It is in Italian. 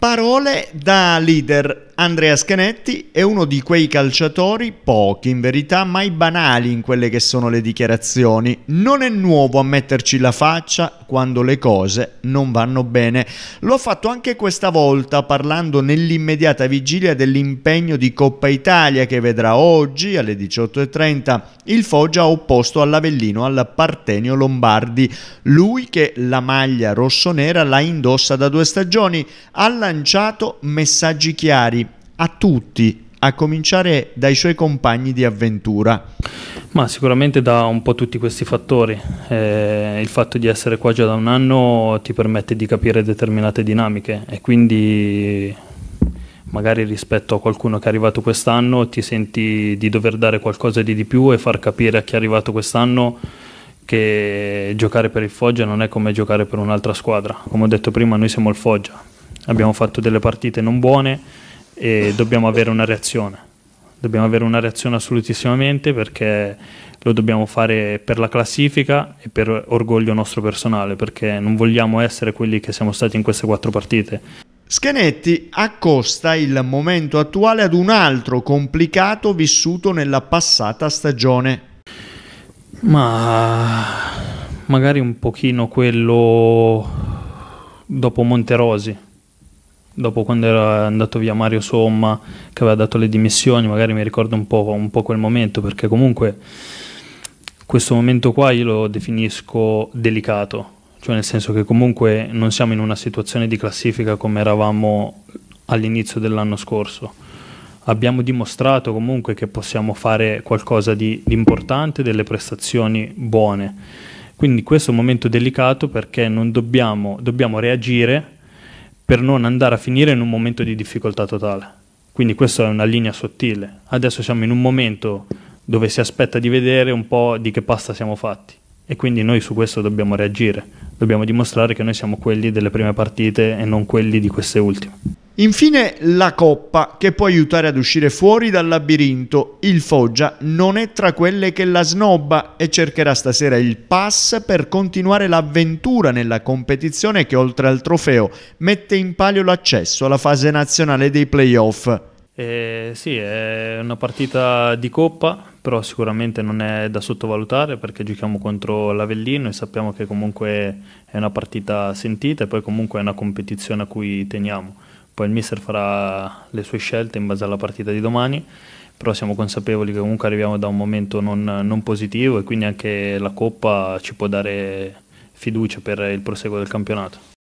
Parole da leader. Andrea Scanetti è uno di quei calciatori, pochi in verità, mai banali in quelle che sono le dichiarazioni. Non è nuovo a metterci la faccia quando le cose non vanno bene. Lo ha fatto anche questa volta parlando nell'immediata vigilia dell'impegno di Coppa Italia che vedrà oggi alle 18.30 il Foggia opposto all'Avellino al Partenio Lombardi. Lui che la maglia rossonera la indossa da due stagioni ha lanciato messaggi chiari a tutti, a cominciare dai suoi compagni di avventura? Ma sicuramente da un po' tutti questi fattori. Eh, il fatto di essere qua già da un anno ti permette di capire determinate dinamiche e quindi magari rispetto a qualcuno che è arrivato quest'anno ti senti di dover dare qualcosa di, di più e far capire a chi è arrivato quest'anno che giocare per il Foggia non è come giocare per un'altra squadra. Come ho detto prima, noi siamo il Foggia, abbiamo fatto delle partite non buone e dobbiamo avere una reazione. Dobbiamo avere una reazione assolutissimamente perché lo dobbiamo fare per la classifica e per orgoglio nostro personale, perché non vogliamo essere quelli che siamo stati in queste quattro partite. Schenetti accosta il momento attuale ad un altro complicato vissuto nella passata stagione. Ma magari un pochino quello dopo Monterosi, dopo quando era andato via Mario Somma che aveva dato le dimissioni, magari mi ricordo un po', un po quel momento perché comunque questo momento qua io lo definisco delicato, cioè nel senso che comunque non siamo in una situazione di classifica come eravamo all'inizio dell'anno scorso. Abbiamo dimostrato comunque che possiamo fare qualcosa di, importante, delle prestazioni buone. Quindi questo è un momento delicato perché non dobbiamo, dobbiamo reagire per non andare a finire in un momento di difficoltà totale. Quindi questa è una linea sottile. Adesso siamo in un momento dove si aspetta di vedere un po' di che pasta siamo fatti e quindi noi su questo dobbiamo reagire, dobbiamo dimostrare che noi siamo quelli delle prime partite e non quelli di queste ultime. Infine la coppa che può aiutare ad uscire fuori dal labirinto. Il Foggia non è tra quelle che la snobba e cercherà stasera il pass per continuare l'avventura nella competizione che oltre al trofeo mette in palio l'accesso alla fase nazionale dei playoff. Eh, sì, è una partita di coppa, però sicuramente non è da sottovalutare perché giochiamo contro l'Avellino e sappiamo che comunque è una partita sentita e poi comunque è una competizione a cui teniamo poi il mister farà le sue scelte in base alla partita di domani, però siamo consapevoli che comunque arriviamo da un momento non, non positivo e quindi anche la Coppa ci può dare fiducia per il proseguo del campionato.